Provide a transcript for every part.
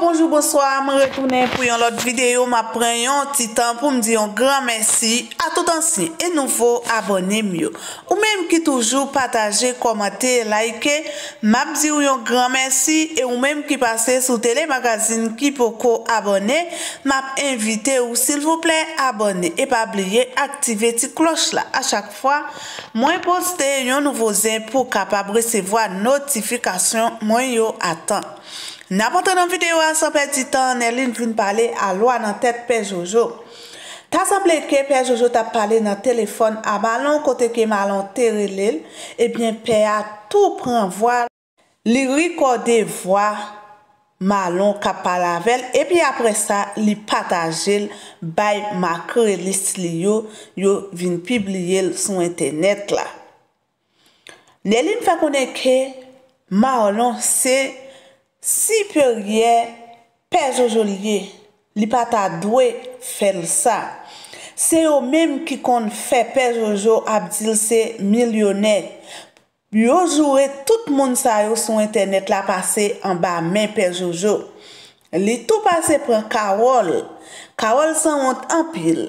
bonjou bonsoa, mwen retounen pou yon lot videyo mwen pren yon titan pou mwen diyon gran mersi, a tout ansin e nouvo abonnen myo ou menm ki toujou pataje, komante like, mwen diyon gran mersi, e ou menm ki pase sou telemagazine ki pou ko abonnen mwen mwen invite ou sil vouple abonnen, e pa bliye aktive ti kloch la, a chak fwa mwen poste yon nouvo zin pou kapab resevo a notifikasyon mwen yo atan N apote nan videyo asan pe di tan, ne lin vin pale alwa nan tet pe Jojo. Ta sanple ke pe Jojo ta pale nan telefon a malon kote ke malon terilil, e bin pe a tou pren voal li rikode voa malon ka palavel e bin apre sa li patajil bay makre list li yo yo vin pibliye son internet la. Ne lin fe koneke malon se Si pe rye, pe Jojo liye. Li pata dwe fel sa. Se yo mèm ki kon fè pe Jojo ap dil se milyonè. Yo jowe tout moun sa yo son internet la pase an ba mè pe Jojo. Li tou pase pran Karol. Karol san mont an pil.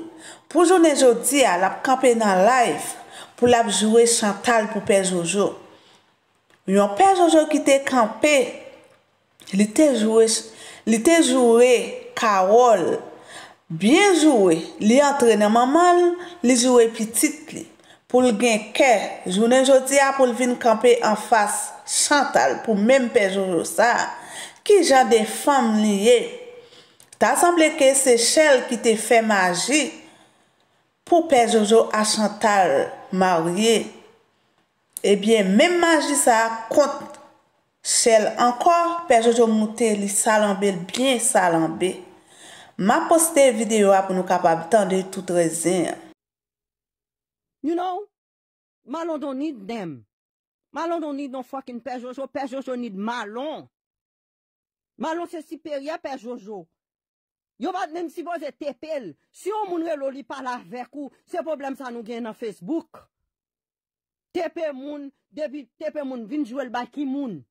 Pou jounen jo di a, lap kampe nan live. Pou lap jowe chantal pou pe Jojo. Yo pe Jojo ki te kampe. Li te jouwe Karol. Bien jouwe. Li entrenèman mal. Li jouwe pitit li. Poul gen kè. Jounen joti a poul vin kampe an fas Chantal. Poul mèm Pè Jojo sa. Ki jan de fam liye. Ta asemble ke se chèl ki te fè magi. Poul Pè Jojo a Chantal marye. Ebyen eh mèm magi sa kont. Sel, ankor Pe Jojo moute li salambe, li byen salambe, ma poste videyo ap nou kapab tande tout rezen. You know, malon don nid dem. Malon don nid don fokin Pe Jojo, Pe Jojo nid malon. Malon se siperye Pe Jojo. Yo bat nem si voze tepel. Si yo moun relo li pala vek ou, se problem sa nou gen nan Facebook. Tepe moun, debi tepe moun, vinjou el baki moun.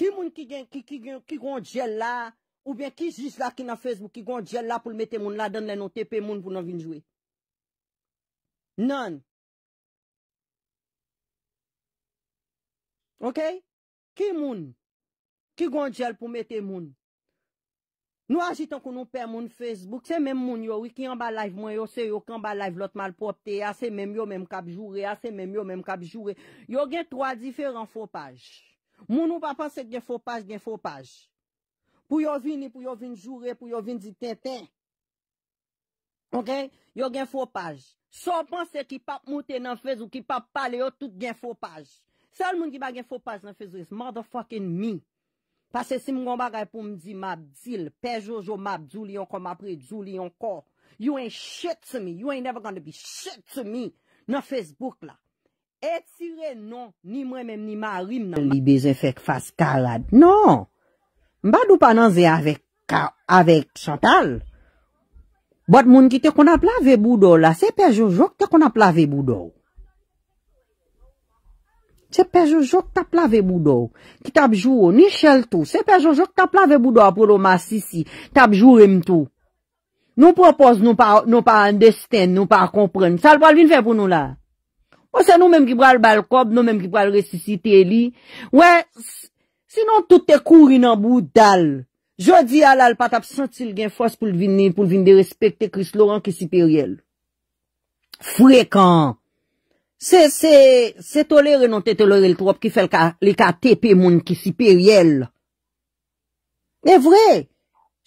Ki moun ki gen, ki ki gen, ki gon djel la, ou ben ki jis la ki nan Facebook, ki gon djel la pou mwen te moun la, dan le nou tepe moun pou nan vinjwe. Nan. Ok? Ki moun? Ki gon djel pou mwen te moun? Nou aji tan konon pe moun Facebook, se men moun yo, wiki an ba live mwen yo, se yo kan ba live lot mal popte, a se men yo men mkab jure, a se men yo men mkab jure. Yo gen 3 diferan fopaj. Moun ou pa panse ki gen fopaj, gen fopaj. Pou yo vini, pou yo vini jure, pou yo vini di ten ten. Ok, yo gen fopaj. Son panse ki pap mouten nan fez ou ki pap pale yo, tout gen fopaj. Sal moun di ba gen fopaj nan fez ou, is motherfucking me. Pase si moun gwa bagay pou mdi mabdil, pejojo mabdili yon kom apre, dili yon kor. You ain shit to me, you ain never gonna be shit to me nan fezbouk la. Et sire non, ni mre men, ni ma rim nan. Li beze fek faskalad. Non. Mba dupan anze avek chantal. Bot moun ki te konap la ve boudou la, se pe jojok te konap la ve boudou. Se pe jojok ta plave boudou. Ki tabjou ou, ni chel tou. Se pe jojok ta plave boudou apou lo masisi. Tabjou rem tou. Nou propos nou pa desten, nou pa kompren. Sal pa lvin fe pou nou la. Ou se nou menm ki pral bal kob, nou menm ki pral resisite li. Ouè, sinon tout te kouri nan bout dal. Jodi al al pat ap senti l gen fos pou l vini de respekte Kris Laurent ki siper yel. Frekant. Se tolere non te tolere l trop ki fel ka tepe moun ki siper yel. E vre.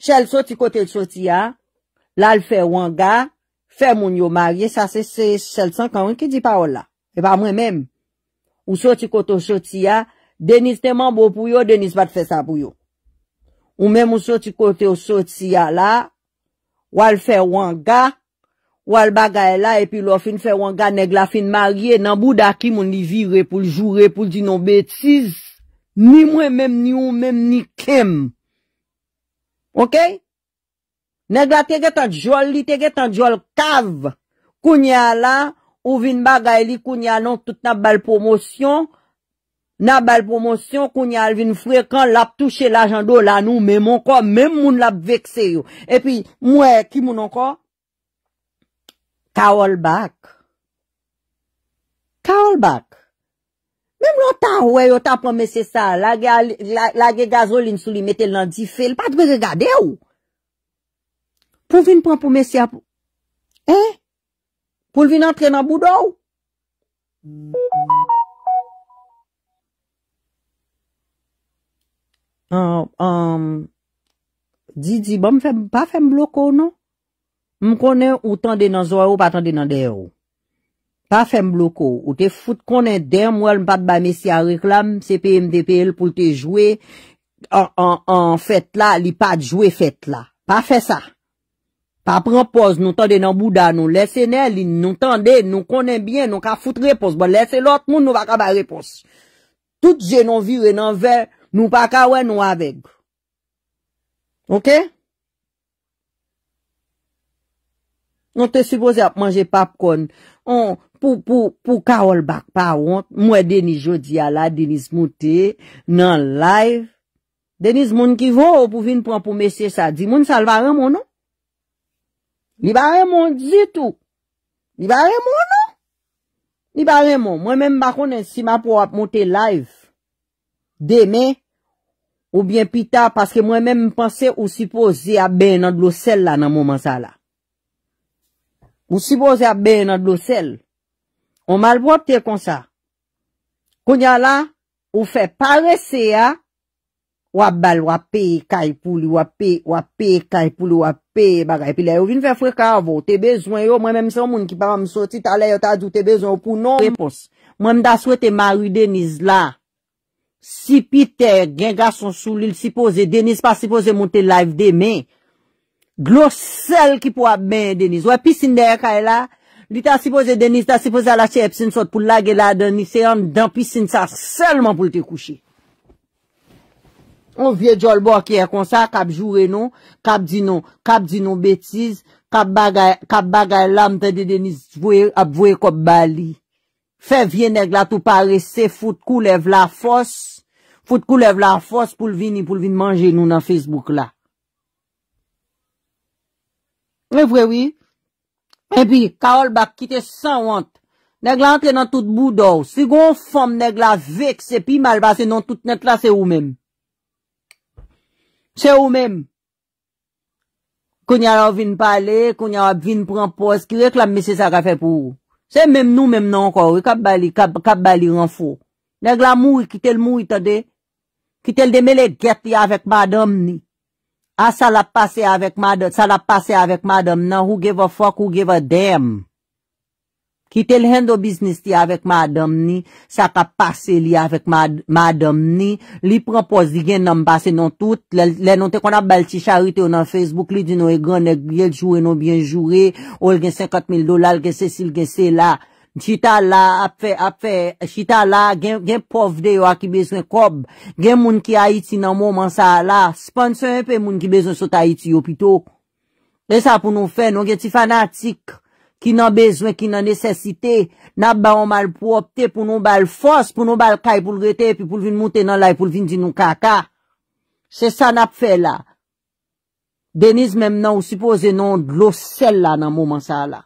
Che l soti kote l soti ya. La l fe wanga. Fe moun yo marye. Sa se se sel san karen ki di pa ola. E pa mwen mèm. Ou soti kote ou soti ya. Deniz teman bo pou yo. Deniz bat fè sa pou yo. Ou mèm ou soti kote ou soti ya la. Wal fè wanga. Wal baga e la. E pi lo fin fè wanga negla fin marye. Nanbou dakim ou ni vire pou ljoure. Pou ldi nou betiz. Ni mwen mèm ni ou mèm ni kem. Ok? Negla teke tanjol. Negla li teke tanjol kav. Kounye ala. Ou vin bagay li kou ni anon tout nan bal promosyon. Nan bal promosyon kou ni al vin fwe kan lap touche l'ajando lan nou. Mem moun kwa, mem moun lap vekse yo. E pi mwen, ki moun ankon? Kaol bak. Kaol bak. Mem lontan wè yo tan promese sa. La ge gazolin sou li mette lantifel. Patbe gade yo. Pou vin pran promese a pou? E? E? Poul vin antre nan boudou. Didi, ba bon, mwen pa fèm bloko nou? Mwen konen ou tande nan zwa ou pa tande nan deyo. Pa fèm bloko. Ou te foute konen den mwen mwen pat ba mesi a reklam. Se pèm de pèl pou te jwè. An fèt la, li pat jwè fèt la. Pa fè sa. Pa prempos, nou tende nan bouda, nou lese ne lin, nou tende, nou konen bien, nou ka foute repos, bon lese lot, moun nou va ka ba repos. Tout je nou vire nan ve, nou pa ka we nou aveg. Ok? Nou te suppose ap manje papkon, pou ka ol bak pa wont, mwen Denis Jodi ala, Denis Mouté, nan live. Denis, moun ki vo ou pou vin pran pou mesye sa di, moun salvaran moun nou? Ni ba remon di tou. Ni ba remon nou. Ni ba remon. Mwen men bako nen si ma pou ap monte live. Deme ou bien pi ta. Paske mwen men mpense ou si pose a be nan glosel la nan mouman sa la. Ou si pose a be nan glosel. Ou malvote kon sa. Konya la ou fe parese ya. Wap bal, wap pe, kay pou li, wap pe, wap pe, kay pou li, wap pe, bagay. Pi la yo vin fè fwe kavou, te bezwen yo, mwen mèm se moun ki param soti, talè yo ta djou, te bezwen yo pou non. Repos, mwen da swete maru Deniz la, si pite gen gason sou li, si pose Deniz, pa si pose monte live demen. Glossel ki pou ap ben Deniz, wap pisine deyè kaj e la, li ta si pose Deniz, ta si pose ala che epsine sot pou lage la Deniz, se yon dan pisine sa, selman pou te kouche. On vie djol bwa ki e konsa kap jure nou, kap di nou, kap di nou betiz, kap bagay lam te de denis ap vwe kop bali. Fe vie neg la tou pare se fout kou lev la fos, fout kou lev la fos pou l vini pou l vini manje nou nan Facebook la. Ve vwe wii, e pi kaol bak kite san want, neg la antre nan tout bou do, si gon fom neg la vek se pi malba se non tout net la se ou menm. Se ou men, kou nye wap vin pale, kou nye wap vin pran pos, ki rek la misi sa ka fe pou. Se men nou men nan kou, kap bali renfou. Neg la mou, ki tel mou itade, ki tel deme le geti avek madame ni. Ah, a sa la pase avek madame nan, ou give a fok, ou give a dem. Ki tel hen do biznis ti avek madam ni. Sa ka pase li avek madam ni. Li propoz di gen nanm pase nan tout. Le non te kon ap bal ti charite ou nan Facebook. Li di nou e gran ek yel jure nou bien jure. Ou gen 50 mil dolar gen se sil gen se la. Chita la ap fe ap fe. Chita la gen pof de yo a ki bezwen kob. Gen moun ki a iti nan mou man sa la. Sponsor yon pe moun ki bezwen sot a iti yo pito. E sa pou nou fe nou gen ti fanatik. ki nan bezwen, ki nan nesesite, nan baon mal pou opte pou nou bal fos, pou nou bal kay pou lwete, pou vin moute nan la, pou vin di nou kaka. Se sa nan ap fe la. Deniz menm nan ou sipoze nan, glos sel la nan mouman sa la.